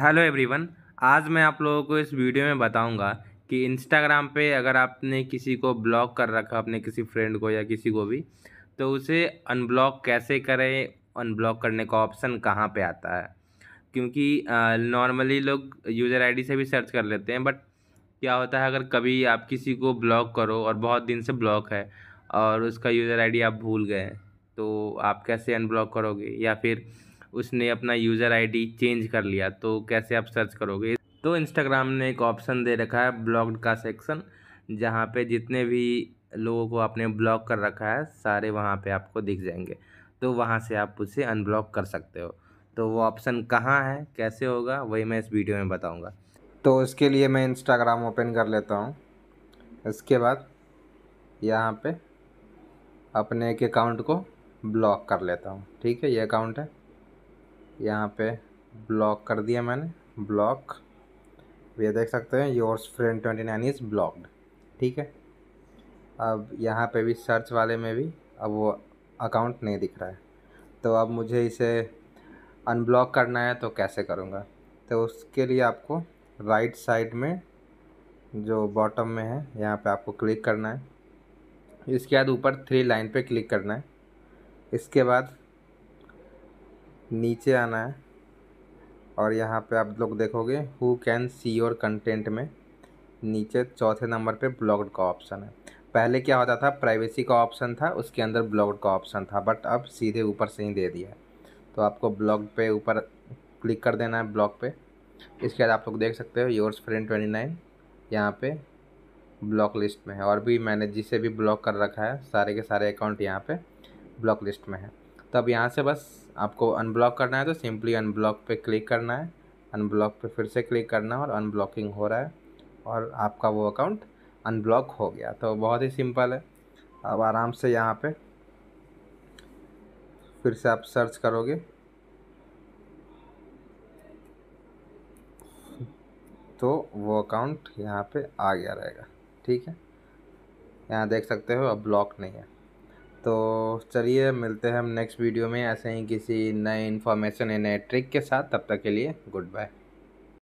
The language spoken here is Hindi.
हेलो एवरीवन आज मैं आप लोगों को इस वीडियो में बताऊंगा कि इंस्टाग्राम पे अगर आपने किसी को ब्लॉक कर रखा अपने किसी फ्रेंड को या किसी को भी तो उसे अनब्लॉक कैसे करें अनब्लॉक करने का ऑप्शन कहाँ पे आता है क्योंकि नॉर्मली लोग यूज़र आईडी से भी सर्च कर लेते हैं बट क्या होता है अगर कभी आप किसी को ब्लॉक करो और बहुत दिन से ब्लॉक है और उसका यूज़र आई आप भूल गए तो आप कैसे अनब्लॉक करोगे या फिर उसने अपना यूज़र आईडी चेंज कर लिया तो कैसे आप सर्च करोगे तो इंस्टाग्राम ने एक ऑप्शन दे रखा है ब्लॉग का सेक्शन जहाँ पे जितने भी लोगों को आपने ब्लॉक कर रखा है सारे वहाँ पे आपको दिख जाएंगे तो वहाँ से आप उसे अनब्लॉक कर सकते हो तो वो ऑप्शन कहाँ है कैसे होगा वही मैं इस वीडियो में बताऊँगा तो उसके लिए मैं इंस्टाग्राम ओपन कर लेता हूँ इसके बाद यहाँ पर अपने एक अकाउंट को ब्लॉक कर लेता हूँ ठीक है ये अकाउंट है यहाँ पे ब्लॉक कर दिया मैंने ब्लॉक ये देख सकते हैं yours friend twenty nine is blocked ठीक है अब यहाँ पे भी सर्च वाले में भी अब वो अकाउंट नहीं दिख रहा है तो अब मुझे इसे अनब्लॉक करना है तो कैसे करूँगा तो उसके लिए आपको राइट साइड में जो बॉटम में है यहाँ पे आपको क्लिक करना है इसके बाद ऊपर थ्री लाइन पे क्लिक करना है इसके बाद नीचे आना है और यहाँ पे आप लोग देखोगे who can see your content में नीचे चौथे नंबर पे ब्लॉग्ड का ऑप्शन है पहले क्या होता था प्राइवेसी का ऑप्शन था उसके अंदर ब्लॉग्ड का ऑप्शन था बट अब सीधे ऊपर से ही दे दिया है तो आपको ब्लॉग पे ऊपर क्लिक कर देना है ब्लॉग पे इसके बाद आप लोग देख सकते हो योर्स फ्रेंड ट्वेंटी नाइन यहाँ पर ब्लॉक लिस्ट में है और भी मैंने जिसे भी ब्लॉक कर रखा है सारे के सारे अकाउंट यहाँ पर ब्लॉक लिस्ट में है तब यहाँ से बस आपको अनब्लॉक करना है तो सिंपली अनब्लॉक पे क्लिक करना है अनब्लॉक पे फिर से क्लिक करना है और अनब्लॉकिंग हो रहा है और आपका वो अकाउंट अनब्लॉक हो गया तो बहुत ही सिंपल है अब आराम से यहाँ पे फिर से आप सर्च करोगे तो वो अकाउंट यहाँ पे आ गया रहेगा ठीक है यहाँ देख सकते हो अब ब्लॉक नहीं है तो चलिए मिलते हैं हम नेक्स्ट वीडियो में ऐसे ही किसी नए इन्फॉर्मेशन या नए ट्रिक के साथ तब तक के लिए गुड बाय